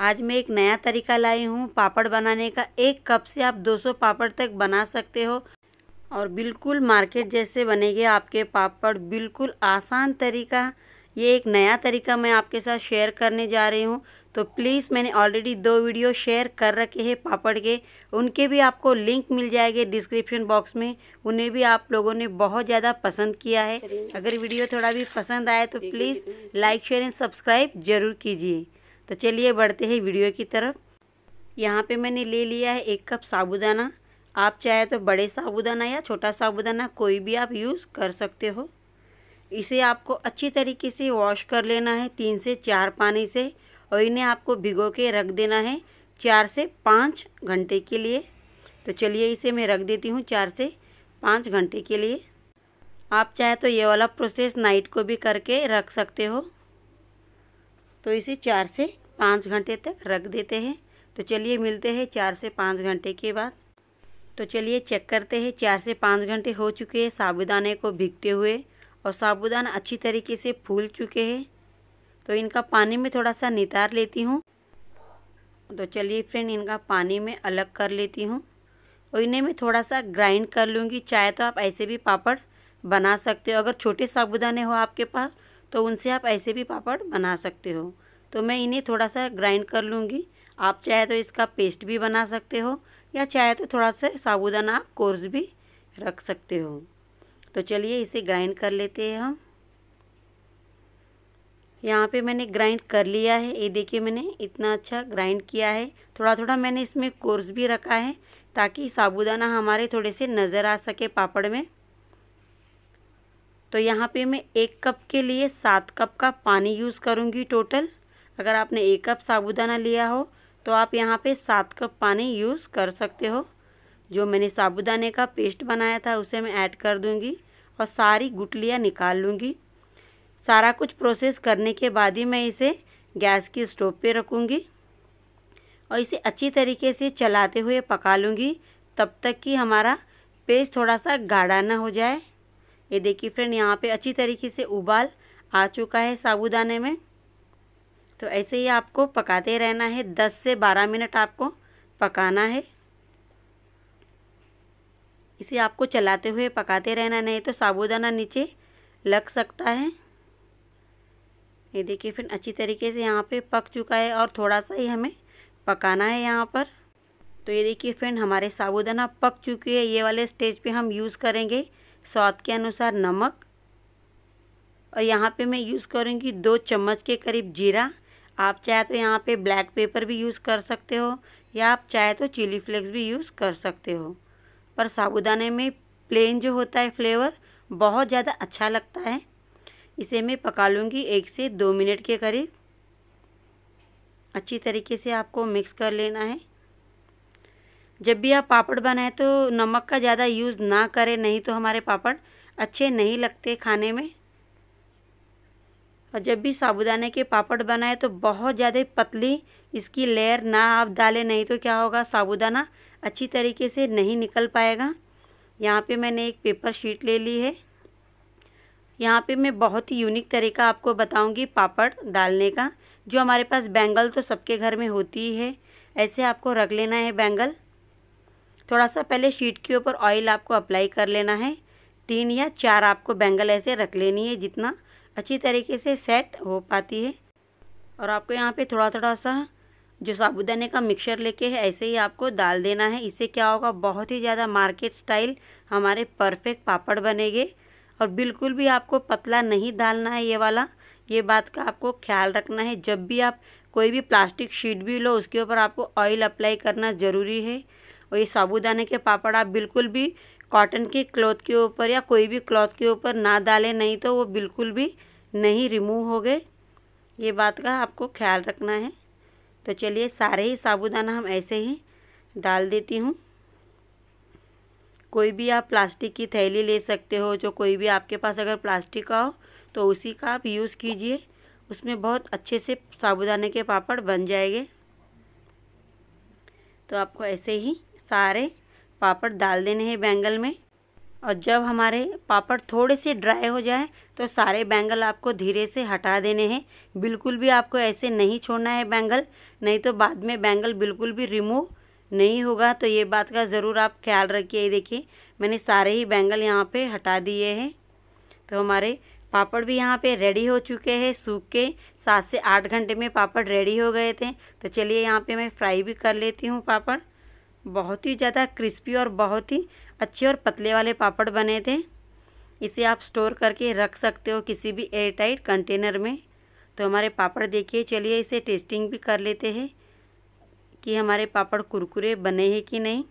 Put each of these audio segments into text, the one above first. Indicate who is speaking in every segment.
Speaker 1: आज मैं एक नया तरीका लाई हूँ पापड़ बनाने का एक कप से आप 200 पापड़ तक बना सकते हो और बिल्कुल मार्केट जैसे बनेंगे आपके पापड़ बिल्कुल आसान तरीका ये एक नया तरीका मैं आपके साथ शेयर करने जा रही हूँ तो प्लीज़ मैंने ऑलरेडी दो वीडियो शेयर कर रखे हैं पापड़ के उनके भी आपको लिंक मिल जाएंगे डिस्क्रिप्शन बॉक्स में उन्हें भी आप लोगों ने बहुत ज़्यादा पसंद किया है अगर वीडियो थोड़ा भी पसंद आए तो please like share and subscribe ज़रूर कीजिए तो चलिए बढ़ते हैं वीडियो की तरफ यहाँ पे मैंने ले लिया है एक कप साबुदाना आप चाहे तो बड़े साबुदाना या छोटा साबुदाना कोई भी आप यूज़ कर सकते हो इसे आपको अच्छी तरीके से वॉश कर लेना है तीन से चार पानी से और इन्हें आपको भिगो के रख देना है चार से पाँच घंटे के लिए तो चलिए इसे मैं रख देती हूँ चार से पाँच घंटे के लिए आप चाहे तो ये वाला प्रोसेस नाइट को भी करके रख सकते हो तो इसे चार से पाँच घंटे तक रख देते हैं तो चलिए मिलते हैं चार से पाँच घंटे के बाद तो चलिए चेक करते हैं चार से पाँच घंटे हो चुके हैं साबुदाने को भीगते हुए और साबुदाना अच्छी तरीके से फूल चुके हैं तो इनका पानी में थोड़ा सा नितार लेती हूँ तो चलिए फ्रेंड इनका पानी में अलग कर लेती हूँ और इन्हें मैं थोड़ा सा ग्राइंड कर लूँगी चाहे तो आप ऐसे भी पापड़ बना सकते हो अगर छोटे साबुदाने हो आपके पास तो उनसे आप ऐसे भी पापड़ बना सकते हो तो मैं इन्हें थोड़ा सा ग्राइंड कर लूँगी आप चाहे तो इसका पेस्ट भी बना सकते हो या चाहे तो थोड़ा सा साबुदाना आप कोर्स भी रख सकते हो तो चलिए इसे ग्राइंड कर लेते हैं हम यहाँ पे मैंने ग्राइंड कर लिया है ये देखिए मैंने इतना अच्छा ग्राइंड किया है थोड़ा थोड़ा मैंने इसमें कोर्स भी रखा है ताकि साबुदाना हमारे थोड़े से नज़र आ सके पापड़ में तो यहाँ पे मैं एक कप के लिए सात कप का पानी यूज़ करूँगी टोटल अगर आपने एक कप साबुदाना लिया हो तो आप यहाँ पे सात कप पानी यूज़ कर सकते हो जो मैंने साबूदाने का पेस्ट बनाया था उसे मैं ऐड कर दूँगी और सारी गुटलियाँ निकाल लूँगी सारा कुछ प्रोसेस करने के बाद ही मैं इसे गैस की स्टोव पे रखूँगी और इसे अच्छी तरीके से चलाते हुए पका लूँगी तब तक कि हमारा पेस्ट थोड़ा सा गाढ़ा ना हो जाए ये देखिए फ्रेंड यहाँ पे अच्छी तरीके से उबाल आ चुका है साबूदाने में तो ऐसे ही आपको पकाते रहना है दस से बारह मिनट आपको पकाना है इसे आपको चलाते हुए पकाते रहना नहीं तो साबुदाना नीचे लग सकता है ये देखिए फिर अच्छी तरीके से यहाँ पे पक चुका है और थोड़ा सा ही हमें पकाना है यहाँ पर तो ये देखिए फ्रेंड हमारे साबुदाना पक चुके हैं ये वाले स्टेज पे हम यूज़ करेंगे स्वाद के अनुसार नमक और यहाँ पे मैं यूज़ करूँगी दो चम्मच के करीब जीरा आप चाहे तो यहाँ पे ब्लैक पेपर भी यूज़ कर सकते हो या आप चाहे तो चिली फ्लेक्स भी यूज़ कर सकते हो पर साबुदाने में प्लेन जो होता है फ्लेवर बहुत ज़्यादा अच्छा लगता है इसे मैं पका लूँगी एक से दो मिनट के करीब अच्छी तरीके से आपको मिक्स कर लेना है जब भी आप पापड़ बनाएं तो नमक का ज़्यादा यूज़ ना करें नहीं तो हमारे पापड़ अच्छे नहीं लगते खाने में और जब भी साबुदाने के पापड़ बनाए तो बहुत ज़्यादा पतली इसकी लेयर ना आप डालें नहीं तो क्या होगा साबुदाना अच्छी तरीके से नहीं निकल पाएगा यहाँ पे मैंने एक पेपर शीट ले ली है यहाँ पे मैं बहुत ही यूनिक तरीका आपको बताऊंगी पापड़ डालने का जो हमारे पास बैंगल तो सबके घर में होती है ऐसे आपको रख लेना है बैंगल थोड़ा सा पहले शीट के ऊपर ऑयल आपको अप्लाई कर लेना है तीन या चार आपको बैंगल ऐसे रख लेनी है जितना अच्छी तरीके से सेट हो पाती है और आपको यहाँ पे थोड़ा थोड़ा सा जो साबुदाने का मिक्सचर लेके है ऐसे ही आपको डाल देना है इससे क्या होगा बहुत ही ज़्यादा मार्केट स्टाइल हमारे परफेक्ट पापड़ बनेंगे और बिल्कुल भी आपको पतला नहीं डालना है ये वाला ये बात का आपको ख्याल रखना है जब भी आप कोई भी प्लास्टिक शीट भी लो उसके ऊपर आपको ऑयल अप्लाई करना ज़रूरी है और ये साबुदाने के पापड़ आप बिल्कुल भी कॉटन की क्लॉथ के ऊपर या कोई भी क्लॉथ के ऊपर ना डालें नहीं तो वो बिल्कुल भी नहीं रिमूव हो गए ये बात का आपको ख्याल रखना है तो चलिए सारे ही साबुदाना हम ऐसे ही डाल देती हूँ कोई भी आप प्लास्टिक की थैली ले सकते हो जो कोई भी आपके पास अगर प्लास्टिक का हो तो उसी का आप यूज़ कीजिए उसमें बहुत अच्छे से साबुदाने के पापड़ बन जाएंगे तो आपको ऐसे ही सारे पापड़ डाल देने हैं बैंगल में और जब हमारे पापड़ थोड़े से ड्राई हो जाए तो सारे बैंगल आपको धीरे से हटा देने हैं बिल्कुल भी आपको ऐसे नहीं छोड़ना है बैंगल नहीं तो बाद में बैंगल बिल्कुल भी रिमूव नहीं होगा तो ये बात का ज़रूर आप ख्याल रखिए देखिए मैंने सारे ही बैंगल यहाँ पे हटा दिए हैं तो हमारे पापड़ भी यहाँ पे रेडी हो चुके हैं सूख के सात से आठ घंटे में पापड़ रेडी हो गए थे तो चलिए यहाँ पे मैं फ्राई भी कर लेती हूँ पापड़ बहुत ही ज़्यादा क्रिस्पी और बहुत ही अच्छे और पतले वाले पापड़ बने थे इसे आप स्टोर करके रख सकते हो किसी भी एयर टाइट कंटेनर में तो हमारे पापड़ देखिए चलिए इसे टेस्टिंग भी कर लेते हैं कि हमारे पापड़ कुरकुरे बने हैं कि नहीं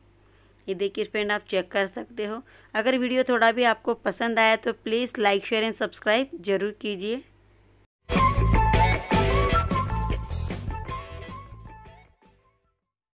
Speaker 1: ये देखिए फ्रेंड आप चेक कर सकते हो अगर वीडियो थोड़ा भी आपको पसंद आया तो please like share and subscribe ज़रूर कीजिए